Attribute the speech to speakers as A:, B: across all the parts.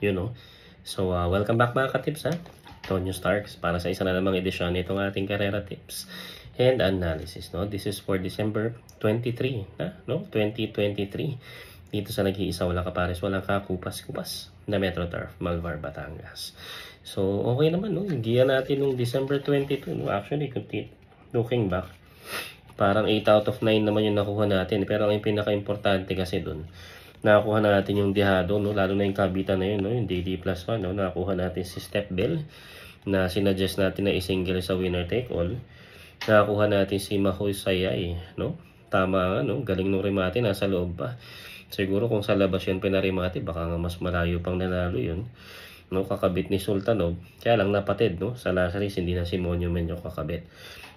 A: You know? So, uh, welcome back mga ka-tips ha. Tonyo Starks para sa isa na namang edisyon nitong ating karera tips and analysis. No? This is for December 23, na, no? 2023. Dito sa nag-iisa, wala kapares, wala kakupas-kupas na Metro Turf, Malvar, Batangas. So, okay naman, no? Giya natin nung December 22, no? Actually, looking back, parang 8 out of 9 naman yung nakuha natin. Pero ang pinaka-importante kasi dun, Nakakuha na natin yung dihado, no? lalo na yung kabitan na yun, no? yung daily plus 1. No? Nakakuha natin si step bell na sinuggest natin na isingle sa winner take all. Nakakuha natin si Mahoy Sayay. No? Tama nga, no? galing nung remate, nasa loob pa. Siguro kung sa labas yun pinarimate, baka nga mas malayo pang nanalo yun no kakabit ni Sultanov kaya lang napatid no sa Lazarus hindi na si Monument yung kakabit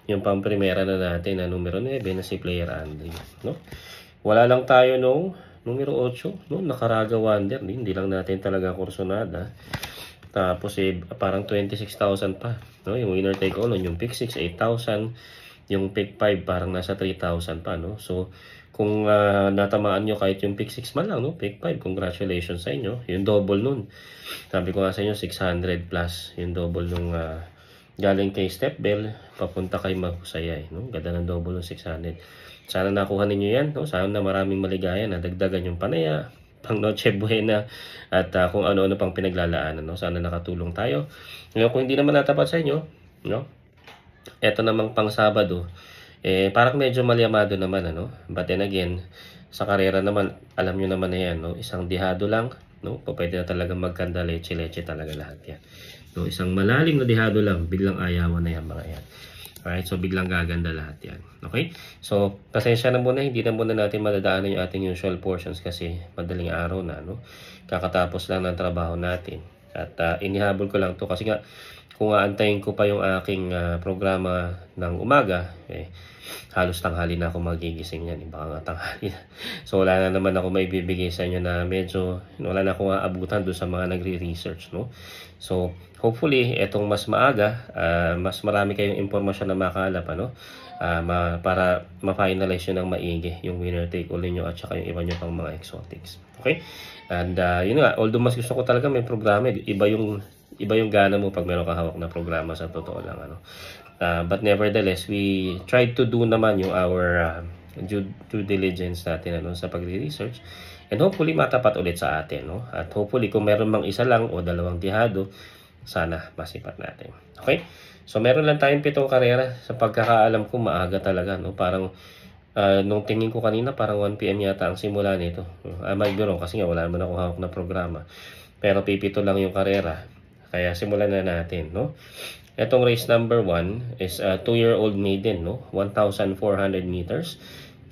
A: yung pamprimera na natin na numero 9 na si player Andre no wala lang tayo nung Numero 8, no, Nakaraga Wonder. Hindi lang natin talaga kursonada. Tapos eh, parang 26,000 pa. No? Yung winner take all, yung pick 6, 8,000. Yung pick 5, parang nasa 3,000 pa. No? So, kung uh, natamaan nyo kahit yung pick 6 man lang, no? pick 5, congratulations sa inyo. Yung double nun. Sabi ko nga sa inyo, 600 plus. Yung double nung uh, galing kay Step Bell papunta kay Makusayay. Eh, no? Ganda ng double ng 600. Sana nakuha ninyo yan. No? Sana na maraming maligaya na dagdagan yung panaya, pang Noche Buena at uh, kung ano-ano pang pinaglalaanan. No? Sana nakatulong tayo. Ngayon, kung hindi naman natapat sa inyo, no? eto namang pang Sabado, eh, parang medyo maliamado naman. Ano? But then again, sa karera naman, alam nyo naman na yan. No? Isang dihado lang. No? Pwede na talaga magkanda leche-leche talaga lahat yan. So, isang malalim na dehado lang, biglang ayawan na yan mga yan. Alright, so biglang gaganda lahat yan. Okay? So, pasensya na muna, hindi na muna natin madadaanan yung ating usual portions kasi madaling araw na, no? Kakatapos lang ng trabaho natin. At uh, inihabol ko lang to kasi nga, kung aantayin ko pa yung aking uh, programa ng umaga, eh, halos tanghali na ako magigising yan. Eh. Baka nga tanghali na. So wala na naman ako maibibigay sa inyo na medyo wala na akong aabutan doon sa mga nagre-research. No? So hopefully etong mas maaga, uh, mas marami kayong impormasyon na makalap. Ano? Uh, ma para ma-finalize nyo ng maigi yung winner take all nyo at saka yung iba nyo pang mga exotics. Okay? And uh, yun nga, although mas gusto ko talaga may programa, eh, iba yung iba yung gana mo pag meron kang hawak na programa sa totoo lang ano. Uh, but nevertheless, we tried to do naman yung our uh, due, due diligence natin ano, sa pagre-research. And hopefully matapat ulit sa atin. No? At hopefully kung meron mang isa lang o dalawang tihado, sana masipat natin. Okay? So meron lang tayong pitong karera. Sa pagkakaalam ko, maaga talaga. No? Parang uh, nung tingin ko kanina, parang 1pm yata ang simula nito. Uh, may be kasi nga wala naman ako hawak na programa. Pero pipito lang yung karera. Kaya simulan na natin. No? Itong race number 1 is a 2-year-old maiden, no? 1,400 meters.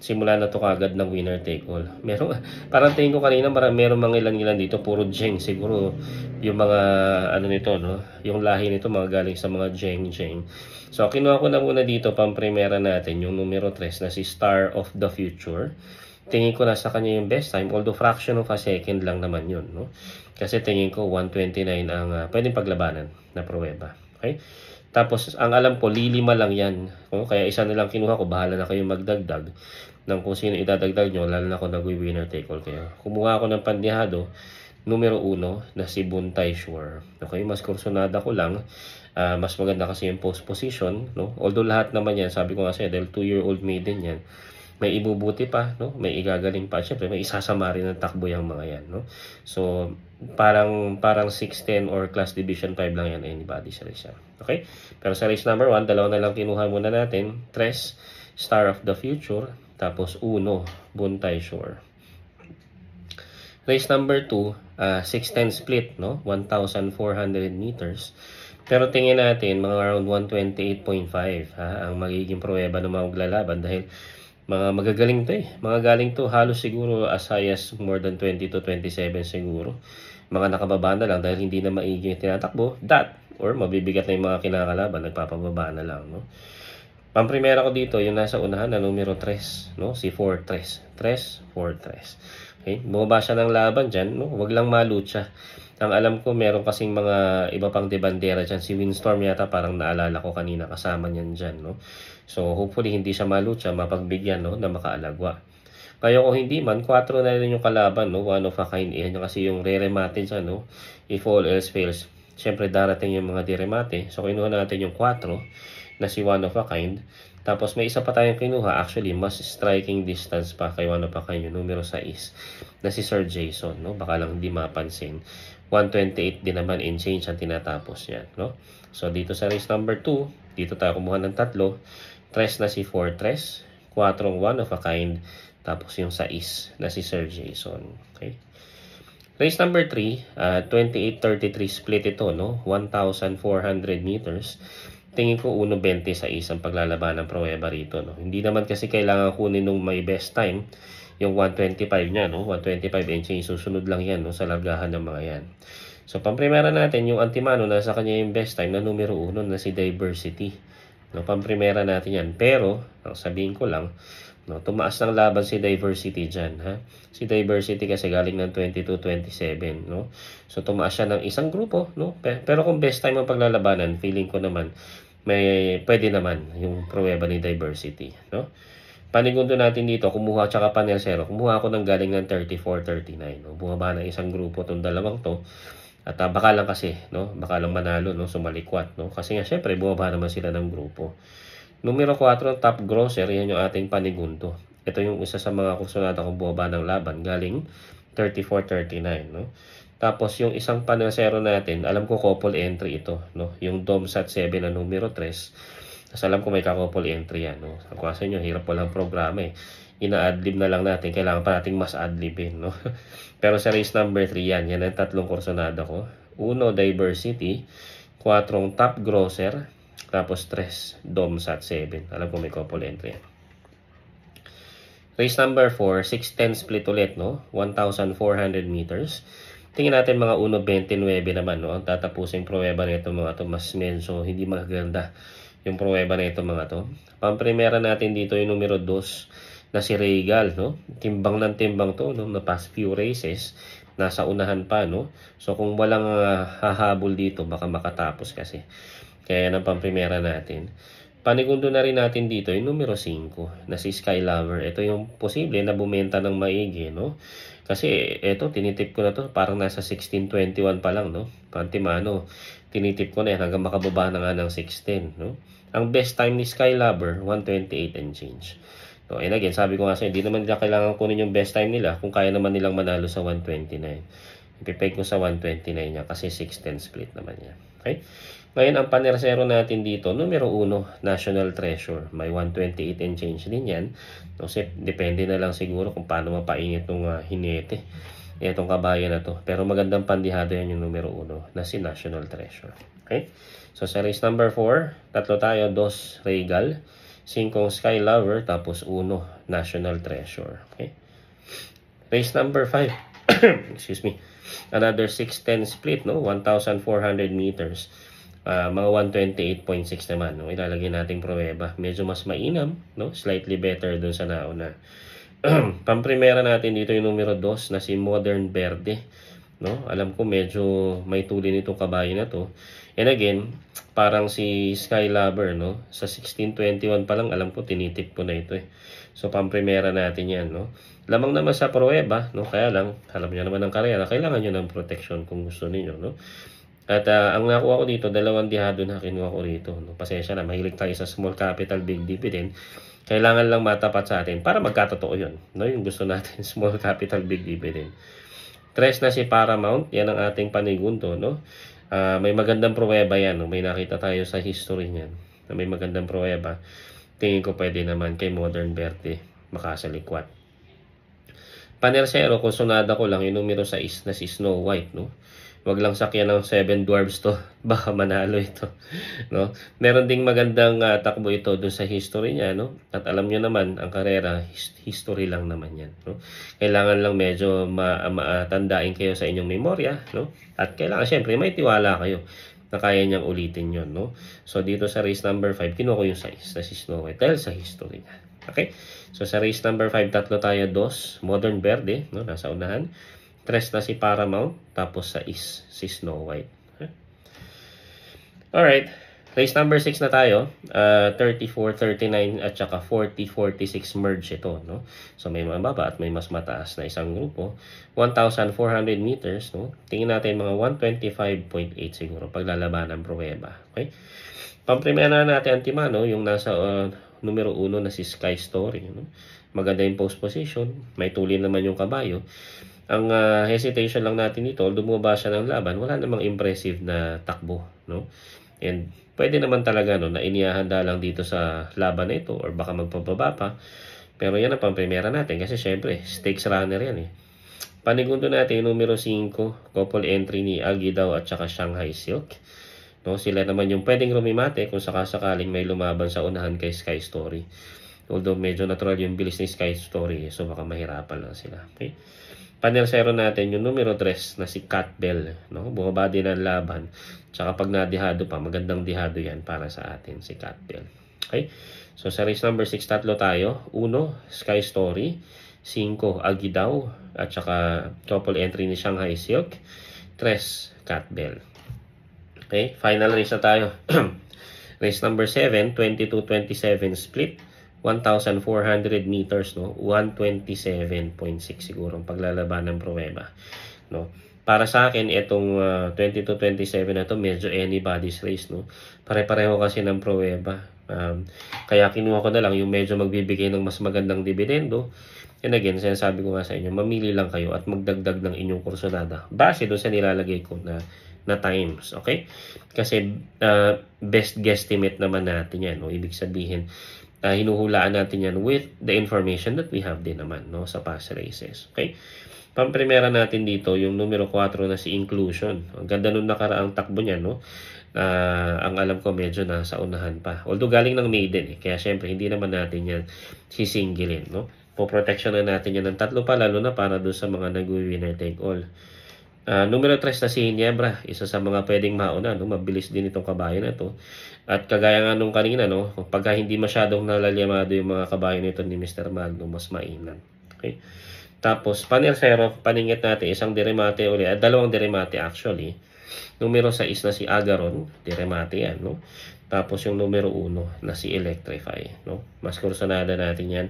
A: Simula na to kagad ng winner take all. Meron, parang tingin ko kanina, parang meron mga ilan-ilan dito, puro Jeng. Siguro yung mga, ano nito, no? Yung lahi nito, mga galing sa mga Jeng-Jeng. So, kinuha ko na muna dito, pang-primera natin, yung numero 3 na si Star of the Future tingin ko nasa kanya yung best time although fraction of a second lang naman yun no kasi tingin ko 129 ang uh, pwedeng paglabanan na pruweba Okay? Tapos, ang alam ko, lilima lang yan. O, oh, kaya isa na lang kinuha ko, bahala na kayo magdagdag ng kung sino idadagdag nyo, lalo na kung nag-winner take all kayo. Kumuha ako ng pandihado, numero uno, na si Buntay Shore. Okay, mas kursonada ko lang. Uh, mas maganda kasi yung post position. No? Although lahat naman yan, sabi ko nga sa'yo, dahil 2-year-old maiden yan may ibubuti pa, no? May igagaling pa. Siyempre, may isasama rin ng takbo yung mga yan, no? So, parang parang 610 or class division 5 lang yan anybody sa siya Okay? Pero sa race number 1, dalawa na lang kinuha muna natin. Tres, Star of the Future. Tapos uno, Buntay Shore. Race number 2, uh, 610 split, no? 1,400 meters. Pero tingin natin, mga around 128.5 ha, ang magiging pruweba ng mga maglalaban dahil mga magagaling to eh. Mga galing to halos siguro as high as more than 20 to 27 siguro. Mga nakababa na lang dahil hindi na maigi yung tinatakbo. That or mabibigat na yung mga kinakalaban, nagpapababa na lang. No? Pamprimera ko dito, yung nasa unahan na numero 3, no? si 4-3. 3-4-3. Okay? Bumaba siya ng laban dyan, no? Huwag lang malutsa. Ang alam ko, meron kasing mga iba pang debandera dyan. Si Windstorm yata parang naalala ko kanina kasama niyan dyan. No? So hopefully hindi siya malutsa, mapagbigyan no, na makaalagwa. Kaya kung hindi man, 4 na rin yung kalaban, no? one of a kind. Eh, kasi yung reremate siya, no? if all else fails. Siyempre darating yung mga diremate. So kinuha natin yung 4 na si one of a kind. Tapos may isa pa tayong kinuha, actually mas striking distance pa kay one Wano pa kayo, numero 6, na si Sir Jason, no? Baka lang hindi mapansin. 128 din naman in change ang tinatapos niya, no? So dito sa race number 2, dito tayo kumuha ng tatlo. 3 na si Fortress, 4 one of a kind, tapos yung sa is na si Sir Jason. Okay? Race number 3, uh, 28 split ito, no? 1,400 meters. Tingin ko 1.20 sa isang paglalaban ng pruweba rito, no? Hindi naman kasi kailangan kunin nung may best time yung 125 niya, no? 125 and Susunod lang yan, no? Sa lagahan ng mga yan. So, pamprimera natin, yung Antimano, nasa kanya yung best time na numero 1 na si Diversity. No, pamprimera natin yan. Pero, ang sabihin ko lang, no, tumaas ng laban si diversity dyan. Ha? Si diversity kasi galing ng 22-27. No? So, tumaas siya ng isang grupo. No? Pero kung best time ang paglalabanan, feeling ko naman, may pwede naman yung pruweba ni diversity. No? Panigundo natin dito, kumuha tsaka panel zero. Kumuha ako ng galing ng 34-39. No? Bumaba ng isang grupo itong dalawang to. At uh, baka lang kasi, no? Baka lang manalo, no? Sumalikwat, no? Kasi nga, syempre, bumaba naman sila ng grupo. Numero 4, top grosser, yan yung ating panigunto. Ito yung isa sa mga kursunada kong bumaba ng laban, galing 34-39, no? Tapos, yung isang panasero natin, alam ko couple entry ito, no? Yung DOMSAT 7 na numero 3, tapos alam ko may ka-couple entry yan, no? Kasi nyo, hirap walang programa, eh ina-adlib na lang natin. Kailangan pa nating mas adlibin, no? Pero sa race number 3 yan, yan ang tatlong kursonada ko. Uno, diversity. Kwatrong top grosser. Tapos tres, domsat 7. Alam ko may couple entry yan. Race number 4, 6-10 split ulit, no? 1,400 meters. Tingin natin mga 1.29 naman, no? Ang tatapusing pruweba nito mga to, mas men, so hindi magaganda yung pruweba nito mga to. Pamprimera natin dito yung numero 2 na si Regal, no? Timbang ng timbang to, no? Na past few races, nasa unahan pa, no? So, kung walang uh, hahabol dito, baka makatapos kasi. Kaya yan ang pamprimera natin. Panigundo na rin natin dito yung numero 5 na si Sky Lover. Ito yung posible na bumenta ng maigi, no? Kasi ito, tinitip ko na to parang nasa 1621 pa lang, no? Pantimano, tinitip ko na yan hanggang makababa na nga ng 16, no? Ang best time ni Sky Lover, 128 and change. So, oh, and again, sabi ko nga sa hindi naman nila kailangan kunin yung best time nila kung kaya naman nilang manalo sa 129. Ipipeg ko sa 129 niya kasi 6-10 split naman niya. Okay? Ngayon, ang panersero natin dito, numero 1, National Treasure. May 128 and change din yan. Kasi depende na lang siguro kung paano mapainit itong uh, ah, hinete. Itong kabayan na to. Pero magandang pandihado yan yung numero 1 na si National Treasure. Okay? So, sa race number 4, tatlo tayo, Dos Regal. Singkong Sky Lover, tapos Uno, National Treasure. Okay? Race number 5. Excuse me. Another 610 split, no? 1,400 meters. Uh, mga 128.6 naman, no? Ilalagay nating pruweba. Medyo mas mainam, no? Slightly better dun sa nauna. Pamprimera natin dito yung numero 2 na si Modern Verde. No? Alam ko medyo may tuli nitong kabayo na to. And again, parang si Sky Lover, no? Sa 1621 pa lang, alam ko, tinitip ko na ito eh. So, pamprimera natin yan, no? Lamang naman sa pruweba, no? Kaya lang, alam nyo naman ang karera, kailangan nyo ng protection kung gusto niyo no? At uh, ang nakuha ko dito, dalawang dihado na kinuha ko rito. No? Pasensya na, mahilig tayo sa small capital, big dividend. Kailangan lang matapat sa atin para magkatotoo yun. No? Yung gusto natin, small capital, big dividend. Tres na si Paramount, yan ang ating panigunto. No? Uh, may magandang pruweba yan. May nakita tayo sa history niyan na may magandang pruweba. Tingin ko pwede naman kay Modern Verde makasalikwat. Panersero, kung sunada ko lang yung numero 6 na si Snow White. No? Wag lang sakyan ng 7 dwarves to. Baka manalo ito. No? Meron ding magandang uh, takbo ito dun sa history niya. No? At alam niyo naman, ang karera, his- history lang naman yan. No? Kailangan lang medyo ma- matandain kayo sa inyong memorya. No? At kailangan, syempre, may tiwala kayo na kaya niyang ulitin yon no? So, dito sa race number 5, kinuha ko yung size na si Snow White dahil sa history niya. Okay? So, sa race number 5, tatlo tayo, dos. Modern Verde, no? Nasa unahan. Tres na si Paramount, tapos sa is si Snow White. Huh? Alright, race number 6 na tayo. Uh, 34, 39 at saka 40, 46 merge ito. No? So may mababa at may mas mataas na isang grupo. 1,400 meters. No? Tingin natin mga 125.8 siguro paglalaban ng pruweba. Okay? Pampremya na natin ang Timano, yung nasa uh, numero 1 na si Sky Story. No? Maganda yung post position. May tuloy naman yung kabayo. Ang uh, hesitation lang natin dito, dumaba siya ng laban, wala namang impressive na takbo. No? And pwede naman talaga no, na inihahanda lang dito sa laban na ito or baka magpababa pa. Pero yan ang pampremera natin kasi syempre, stakes runner yan eh. Panigundo natin, numero 5, couple entry ni Agidao at saka Shanghai Silk. No, sila naman yung pwedeng rumimate kung sakasakaling may lumaban sa unahan kay Sky Story. Although medyo natural yung bilis ni Sky Story, eh, so baka mahirapan lang sila. Okay? panel 0 natin, yung numero 3 na si Cat Bell. No? Bumaba din ang laban. Tsaka pag nadihado pa, magandang dihado yan para sa atin si Cat Bell. Okay? So sa race number 6, tatlo tayo. 1, Sky Story. 5, Agidaw. At saka couple entry ni Shanghai Silk. 3, Cat Bell. Okay? Final race na tayo. race number 7, 22-27 split. 1,400 meters, no? 127.6 siguro ang paglalaban ng pruweba, no? Para sa akin, itong uh, ah, 22-27 na to medyo anybody's race, no? Pare-pareho kasi ng proweba. Um, kaya kinuha ko na lang yung medyo magbibigay ng mas magandang dividendo. And again, sinasabi ko nga sa inyo, mamili lang kayo at magdagdag ng inyong kursonada. Base doon sa nilalagay ko na na times, okay? Kasi uh, best guesstimate naman natin yan, no? Ibig sabihin, uh, hinuhulaan natin yan with the information that we have din naman no, sa past races. Okay? Pamprimera natin dito yung numero 4 na si inclusion. Ang ganda nung nakaraang takbo niya, no? Uh, ang alam ko medyo nasa unahan pa. Although galing ng maiden, eh. kaya syempre hindi naman natin yan sisingilin, no? Poprotection na natin yan ng tatlo pa, lalo na para doon sa mga nag-winner take all. Uh, numero 3 na si Niebra, isa sa mga pwedeng mauna, no? mabilis din itong kabayo na ito. At kagaya nga nung kanina, no? pagka hindi masyadong nalalimado yung mga kabayo nito ni Mr. Magno, mas mainam. Okay? Tapos, panel 0, paningit natin, isang deremate uli, at ah, dalawang deremate actually. Numero 6 na si Agaron, deremate yan. No? Tapos yung numero 1 na si Electrify. No? Mas kursanada natin yan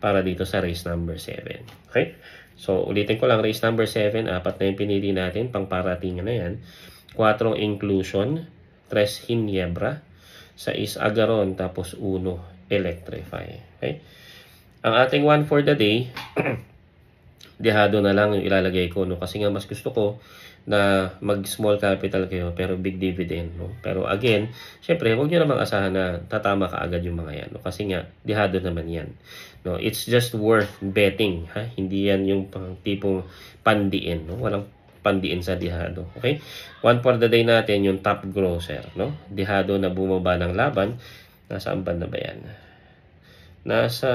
A: para dito sa race number 7. Okay? So, ulitin ko lang, race number 7, apat na yung pinili natin, pang paratingan na yan. 4 inclusion, 3 hiniebra, 6 agaron, tapos 1 electrify. Okay? Ang ating one for the day, dehado na lang yung ilalagay ko. No? Kasi nga mas gusto ko na mag small capital kayo pero big dividend. No? Pero again, syempre huwag nyo namang asahan na tatama ka agad yung mga yan. No? Kasi nga, dehado naman yan. No, it's just worth betting, ha? Hindi yan yung pang tipong pandiin, no? Walang pandiin sa dihado, okay? One for the day natin yung top grosser, no? Dihado na bumaba ng laban, nasa amban na ba yan? Nasa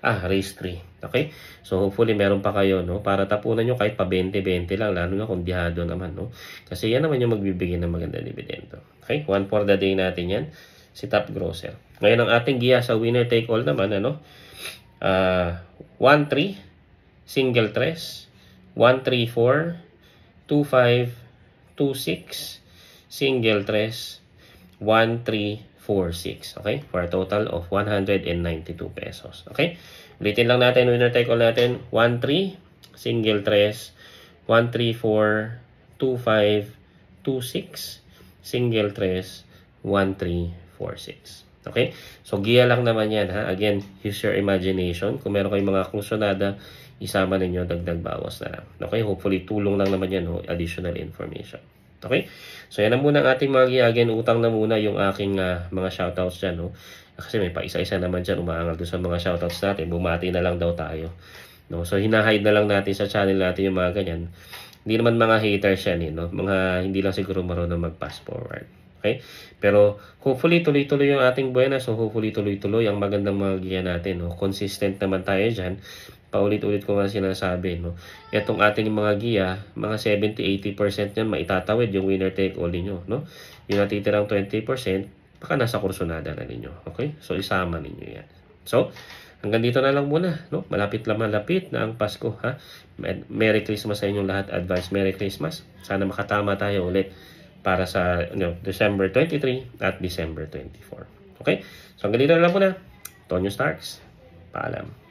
A: ah, race 3. Okay? So hopefully meron pa kayo no para tapunan niyo kahit pa 20-20 lang lalo na kung dihado naman no. Kasi yan naman yung magbibigay ng magandang dividendo. Okay? One for the day natin yan si top grosser. Ngayon ang ating giya sa winner take all naman ano? Uh, 1 3 single tres 1 3 4 2 5 2 6 single tres 1 3 4 6 okay for a total of 192 pesos okay ulitin lang natin winner take all natin 1 3 single tres 1 3 4 2 5 2 6 single tres 1 3 4 6 Okay? So, giya lang naman yan. Ha? Again, use your imagination. Kung meron kayong mga kusunada, isama ninyo dagdag bawas na lang. Okay? Hopefully, tulong lang naman yan. Oh, additional information. Okay? So, yan na muna ang ating mga giya. Again, Utang na muna yung aking uh, mga shoutouts dyan. No? Kasi may paisa-isa naman dyan. Umaangal doon sa mga shoutouts natin. Bumati na lang daw tayo. No? So, hinahide na lang natin sa channel natin yung mga ganyan. Hindi naman mga haters yan. Eh, no? Mga hindi lang siguro marunong mag-pass forward. Okay? Pero hopefully tuloy-tuloy yung ating buena. So hopefully tuloy-tuloy ang magandang mga natin. No? Consistent naman tayo dyan. Paulit-ulit ko nga sinasabi. No? Itong ating mga giya, mga 70-80% yan maitatawid yung winner take all ninyo. No? Yung natitirang 20%, baka nasa kursonada na ninyo. Okay? So isama ninyo yan. So, hanggang dito na lang muna. No? Malapit lang malapit na ang Pasko. Ha? Merry Christmas sa inyong lahat. Advice Merry Christmas. Sana makatama tayo ulit para sa no, December 23 at December 24. Okay? So, ang dito na lang muna. Tonyo Starks, paalam.